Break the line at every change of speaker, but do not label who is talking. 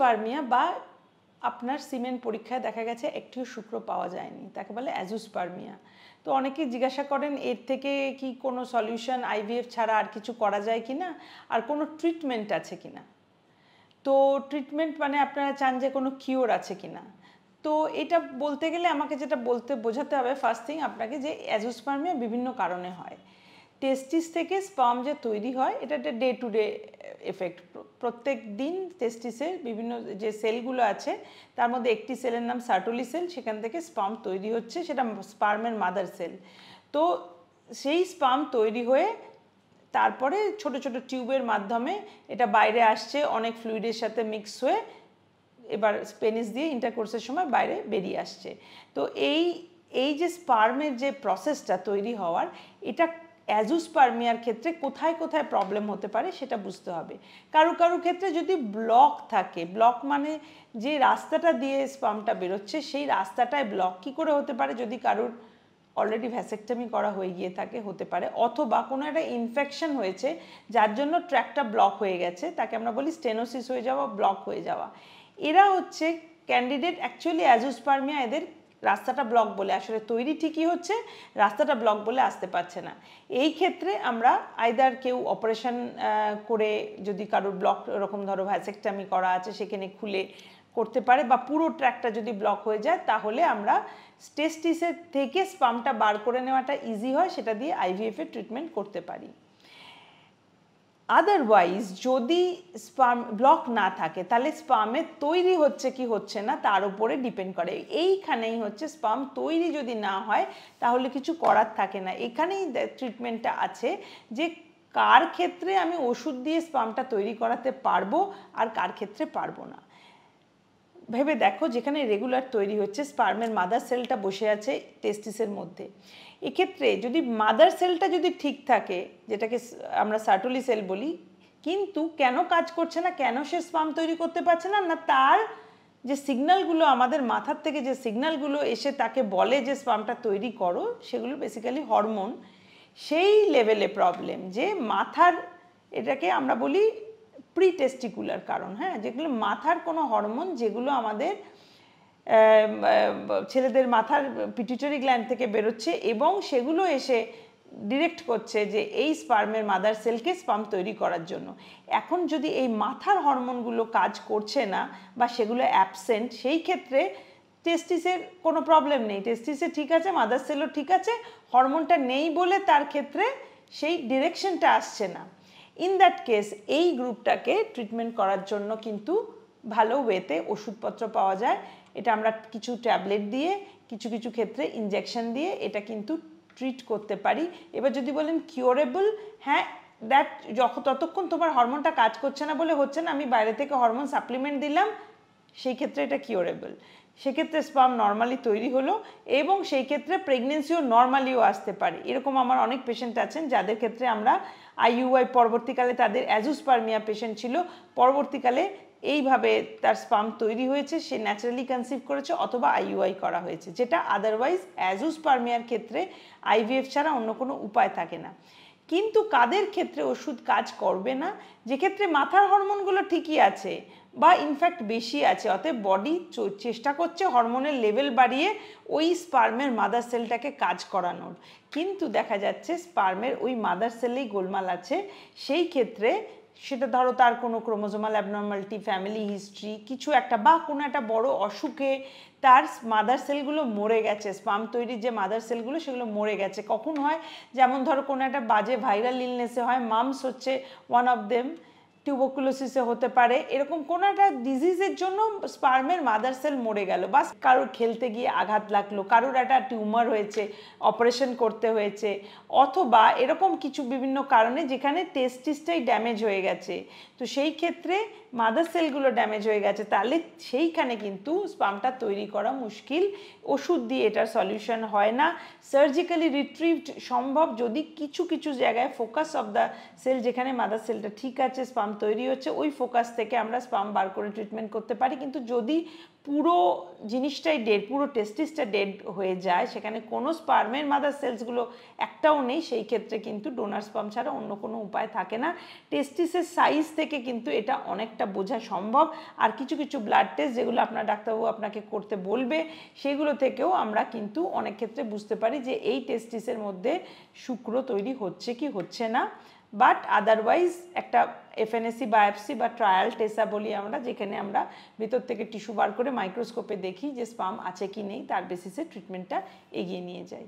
পারমিয়া বা আপনার সিমেন পরীক্ষায় দেখা গেছে একটিও শুক্র পাওয়া যায়নি তাকে বলে পারমিয়া তো অনেকেই জিজ্ঞাসা করেন এর থেকে কি কোনো সলিউশন আইভিএফ ছাড়া আর কিছু করা যায় কি না আর কোনো ট্রিটমেন্ট আছে কি না তো ট্রিটমেন্ট মানে আপনারা চান যে কোনো কিওর আছে কি না তো এটা বলতে গেলে আমাকে যেটা বলতে বোঝাতে হবে ফার্স্ট থিং আপনাকে যে অ্যাজোস্পার্মিয়া বিভিন্ন কারণে হয় টেস্টিস থেকে স্পাম যে তৈরি হয় এটা একটা ডে টু ডে এফেক্ট প্রত্যেক দিন টেস্টিসে বিভিন্ন যে সেলগুলো আছে তার মধ্যে একটি সেলের নাম সার্টোলি সেল সেখান থেকে স্পাম্প তৈরি হচ্ছে সেটা স্পার্মের মাদার সেল তো সেই স্পাম্প তৈরি হয়ে তারপরে ছোট ছোট টিউবের মাধ্যমে এটা বাইরে আসছে অনেক ফ্লুইডের সাথে মিক্স হয়ে এবার স্পেনিস দিয়ে ইন্টারকোর্সের সময় বাইরে বেরিয়ে আসছে তো এই এই যে স্পার্মের যে প্রসেসটা তৈরি হওয়ার এটা পারমিয়ার ক্ষেত্রে কোথায় কোথায় প্রবলেম হতে পারে সেটা বুঝতে হবে কারো কারো ক্ষেত্রে যদি ব্লক থাকে ব্লক মানে যে রাস্তাটা দিয়ে স্পামটা বেরোচ্ছে সেই রাস্তাটায় ব্লক কী করে হতে পারে যদি কারোর অলরেডি ভ্যাসেকটমি করা হয়ে গিয়ে থাকে হতে পারে অথবা কোনো একটা ইনফেকশন হয়েছে যার জন্য ট্র্যাকটা ব্লক হয়ে গেছে তাকে আমরা বলি স্টেনোসিস হয়ে যাওয়া ব্লক হয়ে যাওয়া এরা হচ্ছে ক্যান্ডিডেট অ্যাকচুয়ালি অ্যাজোস্পার্মিয়া এদের রাস্তাটা ব্লক বলে আসলে তৈরি ঠিকই হচ্ছে রাস্তাটা ব্লক বলে আসতে পারছে না এই ক্ষেত্রে আমরা আইদার কেউ অপারেশন করে যদি কারোর ব্লক ওরকম ধরো ভ্যাসেকটামি করা আছে সেখানে খুলে করতে পারে বা পুরো ট্র্যাকটা যদি ব্লক হয়ে যায় তাহলে আমরা স্টেস্টিসের থেকে স্পামটা বার করে নেওয়াটা ইজি হয় সেটা দিয়ে আইভিএফের ট্রিটমেন্ট করতে পারি আদারওয়াইজ যদি স্পাম ব্লক না থাকে তাহলে স্পামে তৈরি হচ্ছে কি হচ্ছে না তার উপরে ডিপেন্ড করে এইখানেই হচ্ছে স্পাম তৈরি যদি না হয় তাহলে কিছু করার থাকে না এখানেই ট্রিটমেন্টটা আছে যে কার ক্ষেত্রে আমি ওষুধ দিয়ে স্পামটা তৈরি করাতে পারবো আর কার ক্ষেত্রে পারবো না ভেবে দেখো যেখানে রেগুলার তৈরি হচ্ছে স্পার্মের মাদার সেলটা বসে আছে টেস্টিসের মধ্যে এক্ষেত্রে যদি মাদার সেলটা যদি ঠিক থাকে যেটাকে আমরা সার্টুলি সেল বলি কিন্তু কেন কাজ করছে না কেন সে স্পাম তৈরি করতে পারছে না না তার যে সিগন্যালগুলো আমাদের মাথার থেকে যে সিগন্যালগুলো এসে তাকে বলে যে স্পামটা তৈরি করো সেগুলো বেসিক্যালি হরমোন সেই লেভেলে প্রবলেম যে মাথার এটাকে আমরা বলি প্রিটেস্টিকুলার কারণ হ্যাঁ যেগুলো মাথার কোনো হরমোন যেগুলো আমাদের ছেলেদের মাথার পিটিটরি গ্ল্যান্ড থেকে বেরোচ্ছে এবং সেগুলো এসে ডিরেক্ট করছে যে এই স্পার্মের মাদার সেলকে স্পাম তৈরি করার জন্য এখন যদি এই মাথার হরমোনগুলো কাজ করছে না বা সেগুলো অ্যাবসেন্ট সেই ক্ষেত্রে টেস্টিসের কোনো প্রবলেম নেই টেস্টিসে ঠিক আছে মাদার সেলও ঠিক আছে হরমোনটা নেই বলে তার ক্ষেত্রে সেই ডিরেকশনটা আসছে না ইন দ্যাট কেস এই গ্রুপটাকে ট্রিটমেন্ট করার জন্য কিন্তু ভালো ওয়েতে ওষুধপত্র পাওয়া যায় এটা আমরা কিছু ট্যাবলেট দিয়ে কিছু কিছু ক্ষেত্রে ইঞ্জেকশন দিয়ে এটা কিন্তু ট্রিট করতে পারি এবার যদি বলেন কিওরেবল হ্যাঁ দ্যাট যখন ততক্ষণ তোমার হরমোনটা কাজ করছে না বলে হচ্ছে না আমি বাইরে থেকে হরমোন সাপ্লিমেন্ট দিলাম সেই ক্ষেত্রে এটা কিওরেবল সেক্ষেত্রে স্পাম নর্মালি তৈরি হলো এবং সেই ক্ষেত্রে প্রেগনেন্সিও নর্মালিও আসতে পারে এরকম আমার অনেক পেশেন্ট আছেন যাদের ক্ষেত্রে আমরা আইইউআই পরবর্তীকালে তাদের অ্যাজুসপার্মিয়া পেশেন্ট ছিল পরবর্তীকালে এইভাবে তার স্পাম তৈরি হয়েছে সে ন্যাচারালি কনসিভ করেছে অথবা আইইউআই করা হয়েছে যেটা আদারওয়াইজ পারমিয়ার ক্ষেত্রে আইভিএফ ছাড়া অন্য কোনো উপায় থাকে না কিন্তু কাদের ক্ষেত্রে ওষুধ কাজ করবে না যেক্ষেত্রে মাথার হরমোনগুলো ঠিকই আছে বা ইনফ্যাক্ট বেশি আছে অতএব বডি চেষ্টা করছে হরমোনের লেভেল বাড়িয়ে ওই স্পার্মের মাদার সেলটাকে কাজ করানোর কিন্তু দেখা যাচ্ছে স্পার্মের ওই মাদার সেলেই গোলমাল আছে সেই ক্ষেত্রে সেটা ধরো তার কোনো ক্রোমোজোমাল অ্যাবনর্মালিটি ফ্যামিলি হিস্ট্রি কিছু একটা বা কোনো একটা বড় অসুখে তার মাদার সেলগুলো মরে গেছে স্পাম তৈরির যে মাদার সেলগুলো সেগুলো মরে গেছে কখন হয় যেমন ধরো কোনো একটা বাজে ভাইরাল ইলনেসে হয় মামস হচ্ছে ওয়ান অফ দেম টিউবোকুলোসিসে হতে পারে এরকম কোনো একটা ডিজিজের জন্য স্পার্মের মাদার সেল মরে গেল বা কারোর খেলতে গিয়ে আঘাত লাগলো কারোর একটা টিউমার হয়েছে অপারেশন করতে হয়েছে অথবা এরকম কিছু বিভিন্ন কারণে যেখানে টেস্টিসটাই ড্যামেজ হয়ে গেছে তো সেই ক্ষেত্রে মাদার সেলগুলো ড্যামেজ হয়ে গেছে তাহলে সেইখানে কিন্তু স্পামটা তৈরি করা মুশকিল ওষুধ দিয়ে এটার সলিউশন হয় না সার্জিক্যালি রিট্রিভড সম্ভব যদি কিছু কিছু জায়গায় ফোকাস অফ দ্য সেল যেখানে মাদার সেলটা ঠিক আছে স্পাম তৈরি হচ্ছে ওই ফোকাস থেকে আমরা স্পাম বার করে ট্রিটমেন্ট করতে পারি কিন্তু যদি পুরো জিনিসটাই ডেড পুরো টেস্টিসটা ডেড হয়ে যায় সেখানে কোনো স্পার্মের মাদার সেলসগুলো একটাও নেই সেই ক্ষেত্রে কিন্তু ডোনার স্পাম ছাড়া অন্য কোনো উপায় থাকে না টেস্টিসের সাইজ থেকে কিন্তু এটা অনেকটা বোঝা সম্ভব আর কিছু কিছু ব্লাড টেস্ট যেগুলো আপনার ডাক্তারবাবু আপনাকে করতে বলবে সেগুলো থেকেও আমরা কিন্তু অনেক ক্ষেত্রে বুঝতে পারি যে এই টেস্টিসের মধ্যে শুক্র তৈরি হচ্ছে কি হচ্ছে না বাট আদারওয়াইজ একটা এফএনএসি বায়োপসি বা ট্রায়াল টেসা বলি আমরা যেখানে আমরা ভিতর থেকে টিস্যু বার করে মাইক্রোস্কোপে দেখি যে স্পাম আছে কি নেই তার বেসিসে ট্রিটমেন্টটা এগিয়ে নিয়ে যাই